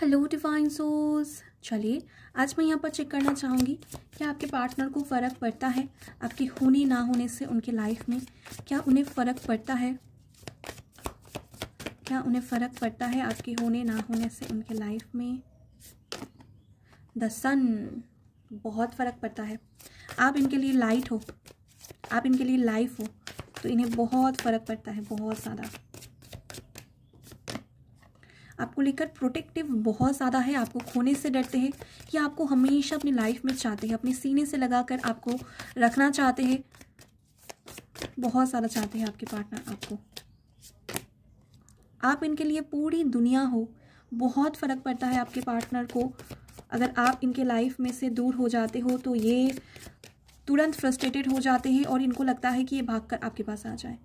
hello divine souls चलिए आज मैं यहाँ पर चेक करना चाहूँगी क्या आपके पार्टनर को फ़र्क पड़ता है आपके होने ना होने से उनके लाइफ में क्या उन्हें फ़र्क पड़ता है क्या उन्हें फ़र्क पड़ता है आपके होने ना होने से उनके लाइफ में द सन बहुत फ़र्क पड़ता है आप इनके लिए लाइट हो आप इनके लिए लाइफ हो तो इन्हें बहुत फ़र्क पड़ता है बहुत ज़्यादा आपको लेकर प्रोटेक्टिव बहुत ज़्यादा है आपको खोने से डरते हैं या आपको हमेशा अपनी लाइफ में चाहते हैं अपने सीने से लगाकर आपको रखना चाहते हैं बहुत ज़्यादा चाहते हैं आपके पार्टनर आपको आप इनके लिए पूरी दुनिया हो बहुत फ़र्क पड़ता है आपके पार्टनर को अगर आप इनके लाइफ में से दूर हो जाते हो तो ये तुरंत फ्रस्ट्रेटेड हो जाते हैं और इनको लगता है कि ये भागकर आपके पास आ जाए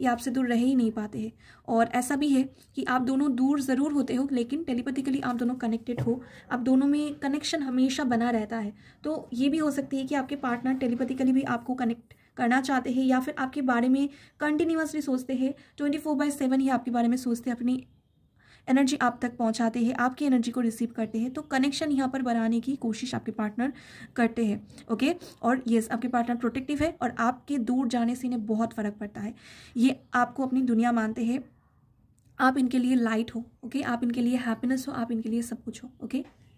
ये आपसे दूर रह ही नहीं पाते हैं और ऐसा भी है कि आप दोनों दूर ज़रूर होते हो लेकिन टेलीपैथिकली आप दोनों कनेक्टेड हो आप दोनों में कनेक्शन हमेशा बना रहता है तो ये भी हो सकती है कि आपके पार्टनर टेलीपैथिकली भी आपको कनेक्ट करना चाहते हैं या फिर आपके बारे में कंटिन्यूसली सोचते हैं ट्वेंटी फोर बाई सेवन ही आपके बारे में सोचते हैं अपनी एनर्जी आप तक पहुंचाते हैं आपकी एनर्जी को रिसीव करते हैं तो कनेक्शन यहाँ पर बनाने की कोशिश आपके पार्टनर करते हैं ओके और येस आपके पार्टनर प्रोटेक्टिव है और आपके दूर जाने से इन्हें बहुत फ़र्क पड़ता है ये आपको अपनी दुनिया मानते हैं आप इनके लिए लाइट हो ओके आप इनके लिए हैप्पीनेस हो आप इनके लिए सब कुछ हो ओके